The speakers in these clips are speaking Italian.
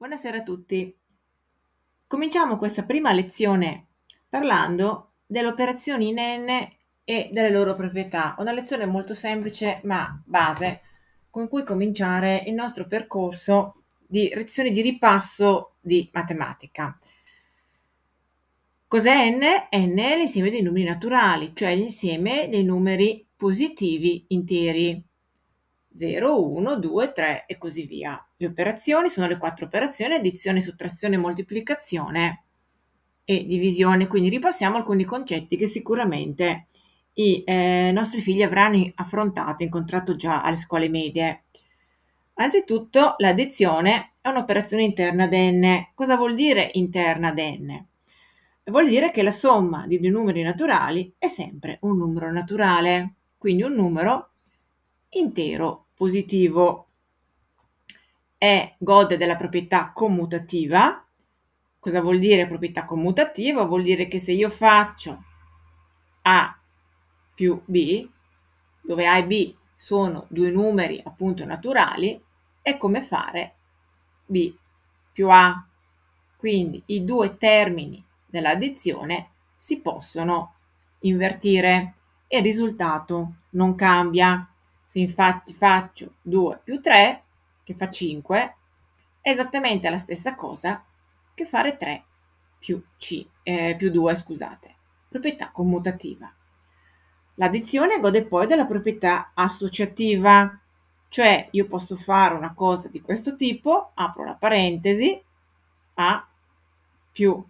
Buonasera a tutti. Cominciamo questa prima lezione parlando delle operazioni in N e delle loro proprietà. Una lezione molto semplice ma base con cui cominciare il nostro percorso di lezioni di ripasso di matematica. Cos'è N? N è l'insieme dei numeri naturali, cioè l'insieme dei numeri positivi interi. 0, 1, 2, 3 e così via. Le operazioni sono le quattro operazioni, addizione, sottrazione, moltiplicazione e divisione. Quindi ripassiamo alcuni concetti che sicuramente i eh, nostri figli avranno affrontato, incontrato già alle scuole medie. Anzitutto l'addizione è un'operazione interna ad n. Cosa vuol dire interna ad n? Vuol dire che la somma di due numeri naturali è sempre un numero naturale, quindi un numero intero positivo. È, gode della proprietà commutativa. Cosa vuol dire proprietà commutativa? Vuol dire che se io faccio A più B, dove A e B sono due numeri appunto naturali, è come fare B più A. Quindi i due termini dell'addizione si possono invertire e il risultato non cambia se infatti faccio 2 più 3, che fa 5, è esattamente la stessa cosa che fare 3 più, C, eh, più 2, scusate, proprietà commutativa. L'addizione gode poi della proprietà associativa, cioè io posso fare una cosa di questo tipo, apro la parentesi, A più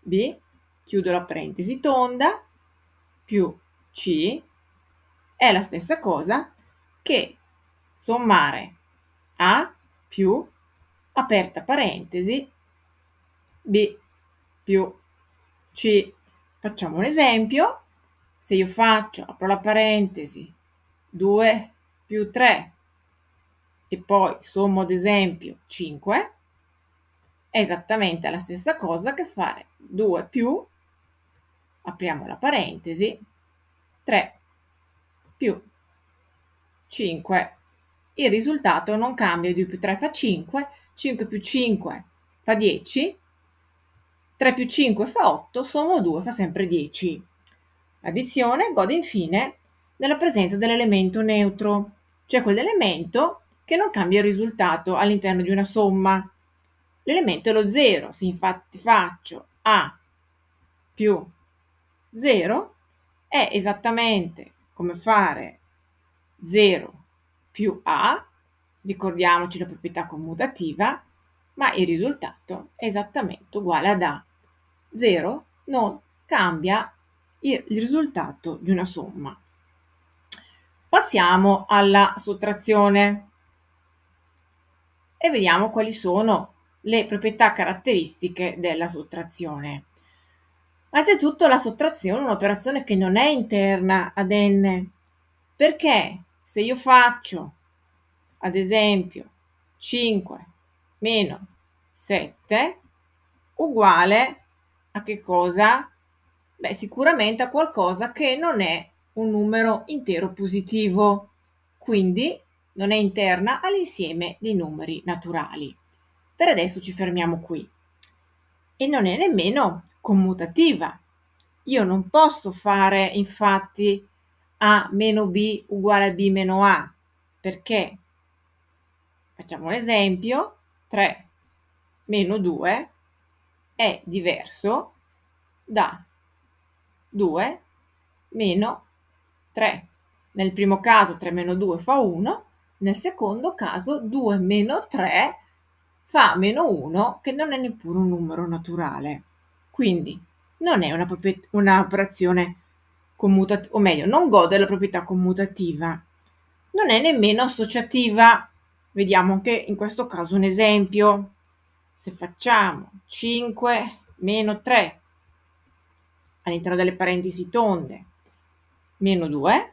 B, chiudo la parentesi tonda, più C è la stessa cosa che sommare A più, aperta parentesi, B più C. Facciamo un esempio. Se io faccio, apro la parentesi, 2 più 3 e poi sommo ad esempio 5, è esattamente la stessa cosa che fare 2 più, apriamo la parentesi, 3 più 5. Il risultato non cambia, 2 più 3 fa 5, 5 più 5 fa 10, 3 più 5 fa 8, sommo 2 fa sempre 10. L'addizione gode infine della presenza dell'elemento neutro, cioè quell'elemento che non cambia il risultato all'interno di una somma. L'elemento è lo 0, se infatti faccio A più 0 è esattamente come fare 0 più a, ricordiamoci la proprietà commutativa, ma il risultato è esattamente uguale ad a. 0 non cambia il risultato di una somma. Passiamo alla sottrazione e vediamo quali sono le proprietà caratteristiche della sottrazione. Anzitutto la sottrazione è un'operazione che non è interna ad n, perché se io faccio, ad esempio, 5 meno 7 uguale a che cosa? Beh, sicuramente a qualcosa che non è un numero intero positivo, quindi non è interna all'insieme dei numeri naturali. Per adesso ci fermiamo qui. E non è nemmeno commutativa. Io non posso fare infatti A meno B uguale a B meno A, perché facciamo un esempio, 3 meno 2 è diverso da 2 meno 3. Nel primo caso 3 meno 2 fa 1, nel secondo caso 2 meno 3 fa meno 1 che non è neppure un numero naturale. Quindi non è una, un'operazione commutativa, o meglio, non gode della proprietà commutativa, non è nemmeno associativa. Vediamo anche in questo caso un esempio. Se facciamo 5 meno 3 all'interno delle parentesi tonde meno 2,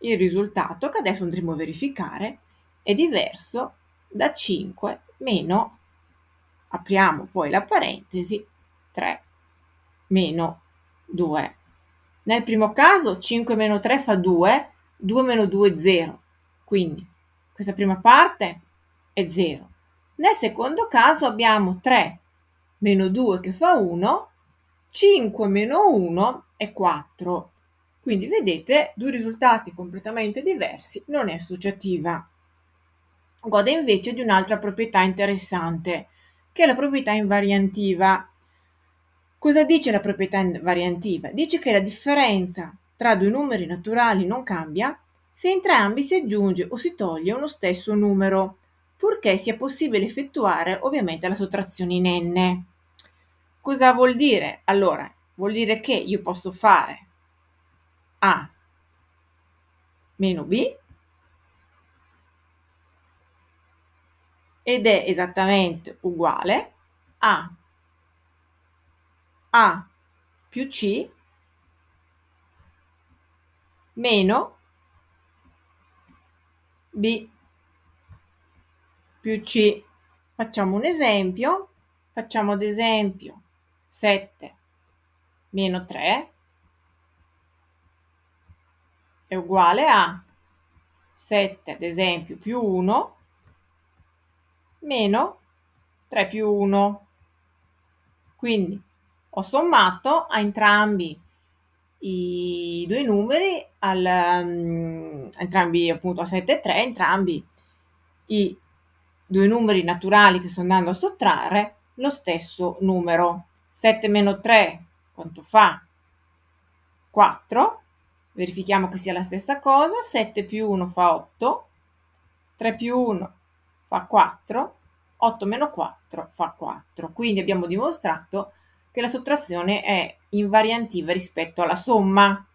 il risultato che adesso andremo a verificare è diverso da 5 meno apriamo poi la parentesi, 3 meno 2. Nel primo caso 5 meno 3 fa 2, 2 meno 2 è 0, quindi questa prima parte è 0. Nel secondo caso abbiamo 3 meno 2 che fa 1, 5 meno 1 è 4. Quindi vedete due risultati completamente diversi, non è associativa. Gode invece di un'altra proprietà interessante, che è la proprietà invariantiva. Cosa dice la proprietà invariantiva? Dice che la differenza tra due numeri naturali non cambia se entrambi si aggiunge o si toglie uno stesso numero, purché sia possibile effettuare ovviamente la sottrazione in n. Cosa vuol dire? Allora, vuol dire che io posso fare a meno b ed è esattamente uguale a A più C meno B più C. Facciamo un esempio, facciamo ad esempio 7 meno 3 è uguale a 7 ad esempio più 1 meno 3 più 1. Quindi ho sommato a entrambi i due numeri, al, um, entrambi appunto a 7 e 3, entrambi i due numeri naturali che sto andando a sottrarre, lo stesso numero. 7 meno 3 quanto fa? 4. Verifichiamo che sia la stessa cosa. 7 più 1 fa 8. 3 più 1 fa 4, 8 meno 4 fa 4. Quindi abbiamo dimostrato che la sottrazione è invariantiva rispetto alla somma.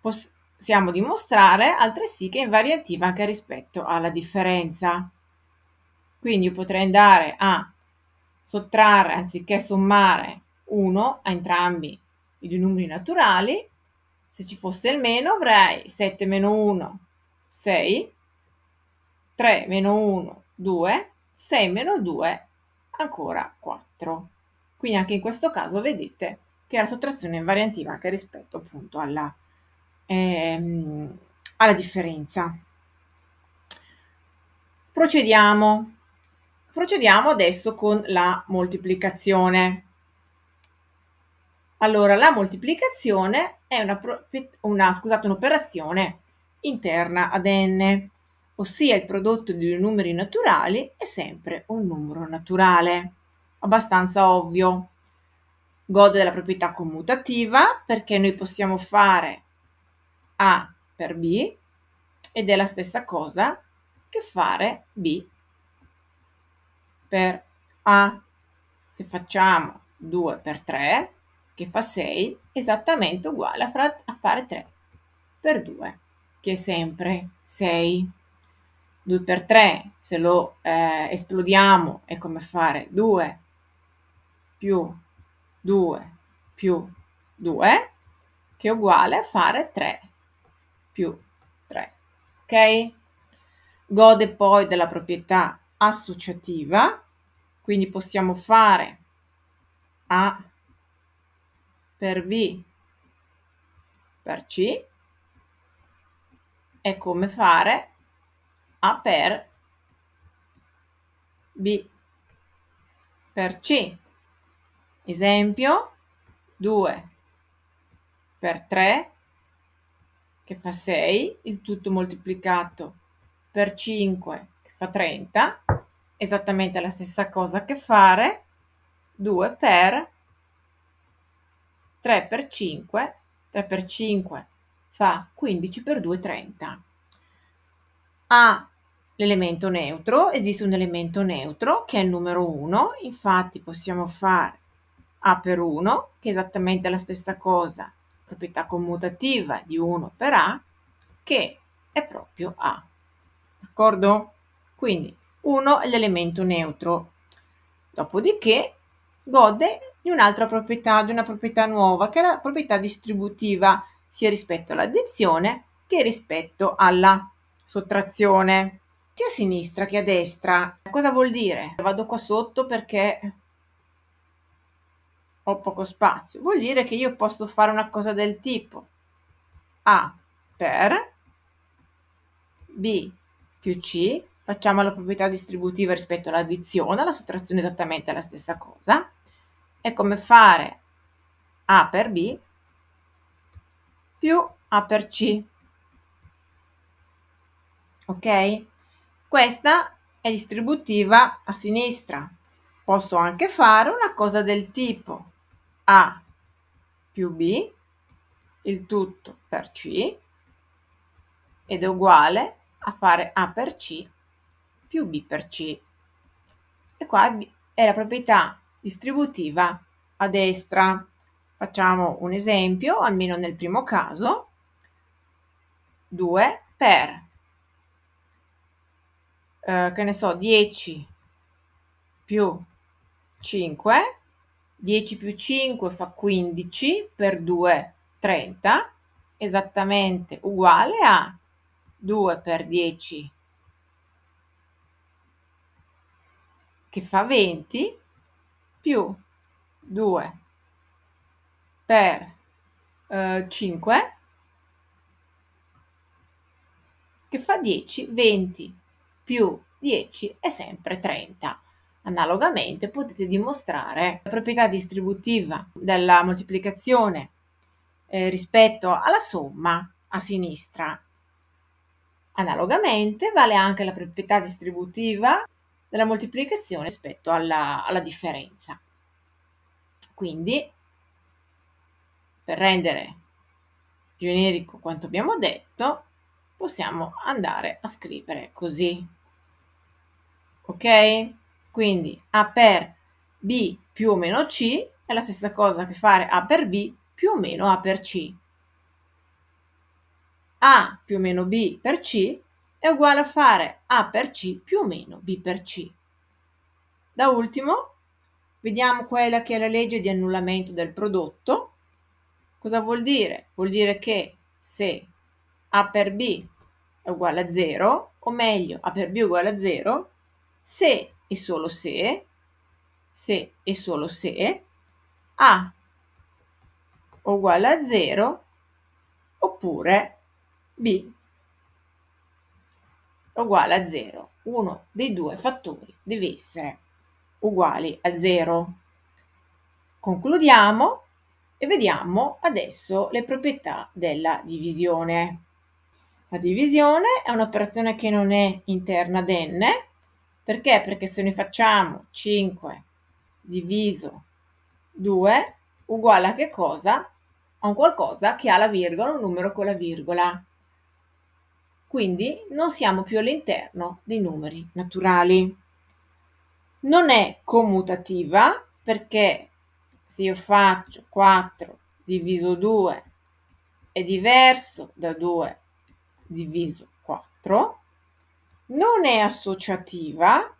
Possiamo dimostrare altresì che è invariantiva anche rispetto alla differenza. Quindi io potrei andare a sottrarre anziché sommare 1 a entrambi i due numeri naturali. Se ci fosse il meno avrei 7 meno 1, 6 3 meno 1, 2, 6 meno 2, ancora 4. Quindi anche in questo caso vedete che la sottrazione è invariantiva anche rispetto appunto alla, ehm, alla differenza. Procediamo. Procediamo adesso con la moltiplicazione. Allora, la moltiplicazione è una, una, un'operazione interna ad n ossia il prodotto di due numeri naturali è sempre un numero naturale. Abbastanza ovvio. Gode della proprietà commutativa perché noi possiamo fare A per B ed è la stessa cosa che fare B per A. Se facciamo 2 per 3 che fa 6 esattamente uguale a, fare 3 per 2 che è sempre 6. 2 per 3 se lo eh, esplodiamo è come fare 2 più 2 più 2, che è uguale a fare 3 più 3. Ok? Gode poi della proprietà associativa, quindi possiamo fare A per B per C è come fare a per B per C. Esempio 2 per 3 che fa 6, il tutto moltiplicato per 5 che fa 30, esattamente la stessa cosa che fare 2 per 3 per 5, 3 per 5 fa 15 per 2 30. A l'elemento neutro, esiste un elemento neutro che è il numero 1, infatti possiamo fare A per 1, che è esattamente la stessa cosa, proprietà commutativa di 1 per A, che è proprio A. D'accordo? Quindi 1 è l'elemento neutro, dopodiché gode di un'altra proprietà, di una proprietà nuova, che è la proprietà distributiva, sia rispetto all'addizione che rispetto alla sottrazione sia a sinistra che a destra. Cosa vuol dire? Vado qua sotto perché ho poco spazio. Vuol dire che io posso fare una cosa del tipo A per B più C, facciamo la proprietà distributiva rispetto all'addizione, la sottrazione è esattamente la stessa cosa. È come fare A per B più A per C. Ok? Questa è distributiva a sinistra. Posso anche fare una cosa del tipo A più B, il tutto per C, ed è uguale a fare A per C più B per C. E qua è la proprietà distributiva a destra. Facciamo un esempio, almeno nel primo caso. 2 per eh, che ne so, 10 più 5, 10 più 5 fa 15 per 2, 30, esattamente uguale a 2 per 10 che fa 20 più 2 per eh, 5 che fa 10, 20 più 10 è sempre 30. Analogamente potete dimostrare la proprietà distributiva della moltiplicazione eh, rispetto alla somma a sinistra. Analogamente vale anche la proprietà distributiva della moltiplicazione rispetto alla, alla differenza. Quindi, per rendere generico quanto abbiamo detto, possiamo andare a scrivere così. Ok? Quindi A per B più o meno C è la stessa cosa che fare A per B più o meno A per C. A più o meno B per C è uguale a fare A per C più o meno B per C. Da ultimo vediamo quella che è la legge di annullamento del prodotto. Cosa vuol dire? Vuol dire che se a per b è uguale a 0, o meglio a per b è uguale a 0, se e solo se, se e solo se, a uguale a 0 oppure b uguale a 0. Uno dei due fattori deve essere uguale a 0. Concludiamo e vediamo adesso le proprietà della divisione. La divisione è un'operazione che non è interna ad n, perché? Perché se noi facciamo 5 diviso 2 uguale a che cosa? A un qualcosa che ha la virgola, un numero con la virgola. Quindi non siamo più all'interno dei numeri naturali. Non è commutativa perché se io faccio 4 diviso 2 è diverso da 2 diviso 4 non è associativa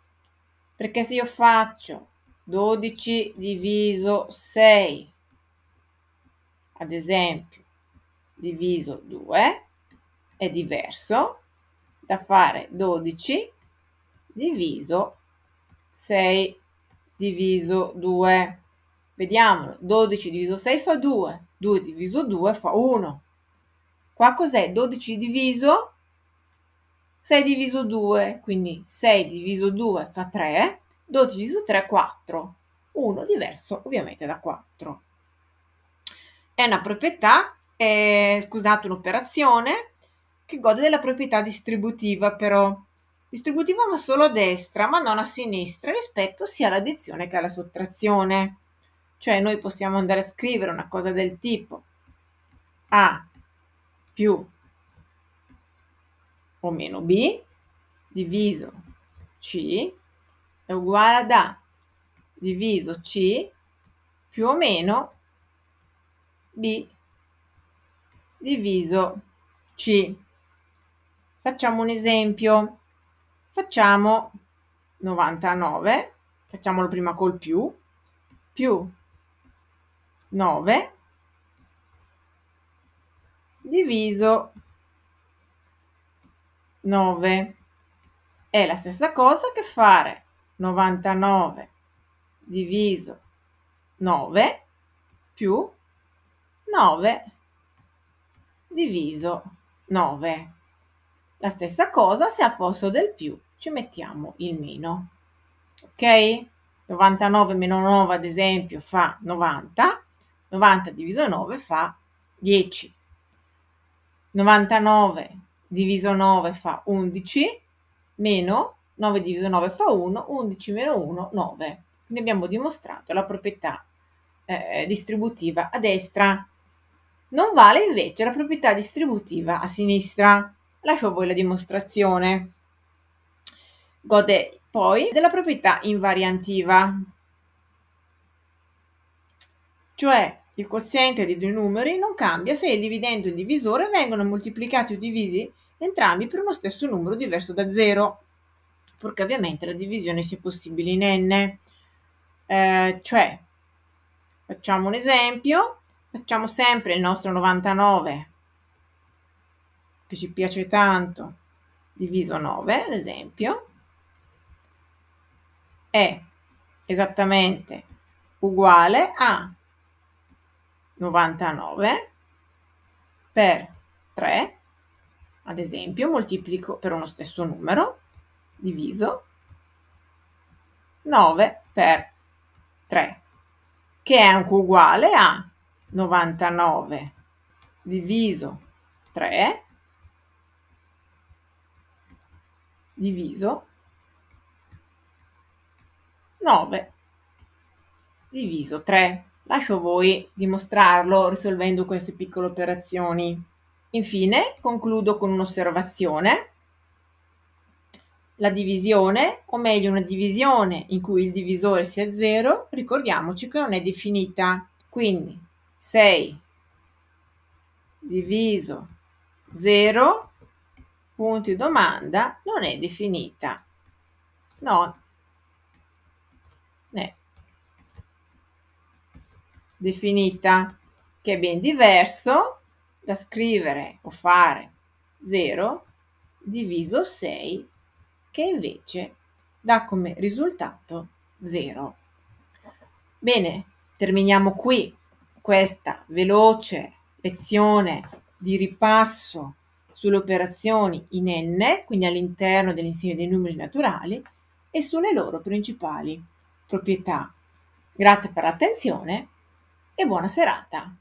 perché se io faccio 12 diviso 6 ad esempio diviso 2 è diverso da fare 12 diviso 6 diviso 2 vediamo 12 diviso 6 fa 2 2 diviso 2 fa 1 Qua cos'è? 12 diviso 6 diviso 2, quindi 6 diviso 2 fa 3, 12 diviso 3 è 4, 1 diverso ovviamente da 4. È una proprietà, è, scusate, un'operazione che gode della proprietà distributiva però. Distributiva ma solo a destra, ma non a sinistra rispetto sia all'addizione che alla sottrazione. Cioè noi possiamo andare a scrivere una cosa del tipo A più o meno B diviso C è uguale ad A diviso C più o meno B diviso C. Facciamo un esempio. Facciamo 99, facciamolo prima col più, più 9 diviso 9. È la stessa cosa che fare 99 diviso 9 più 9 diviso 9. La stessa cosa se a posto del più ci mettiamo il meno. Ok? 99 meno 9 ad esempio fa 90, 90 diviso 9 fa 10. 99 diviso 9 fa 11, meno 9 diviso 9 fa 1, 11 meno 1, 9. Quindi abbiamo dimostrato la proprietà eh, distributiva a destra. Non vale invece la proprietà distributiva a sinistra. Lascio a voi la dimostrazione. Gode poi della proprietà invariantiva, cioè il quoziente dei due numeri non cambia se il dividendo e il divisore vengono moltiplicati o divisi entrambi per uno stesso numero diverso da 0, purché ovviamente la divisione sia possibile in n. Eh, cioè, facciamo un esempio, facciamo sempre il nostro 99, che ci piace tanto, diviso 9, ad esempio, è esattamente uguale a 99 per 3, ad esempio, moltiplico per uno stesso numero, diviso 9 per 3, che è anche uguale a 99 diviso 3 diviso 9 diviso 3 Lascio a voi dimostrarlo risolvendo queste piccole operazioni. Infine concludo con un'osservazione. La divisione, o meglio una divisione in cui il divisore sia 0, ricordiamoci che non è definita. Quindi 6 diviso 0, punto di domanda, non è definita. No, definita, che è ben diverso da scrivere o fare 0 diviso 6, che invece dà come risultato 0. Bene, terminiamo qui questa veloce lezione di ripasso sulle operazioni in n, quindi all'interno dell'insieme dei numeri naturali, e sulle loro principali proprietà. Grazie per l'attenzione e buona serata.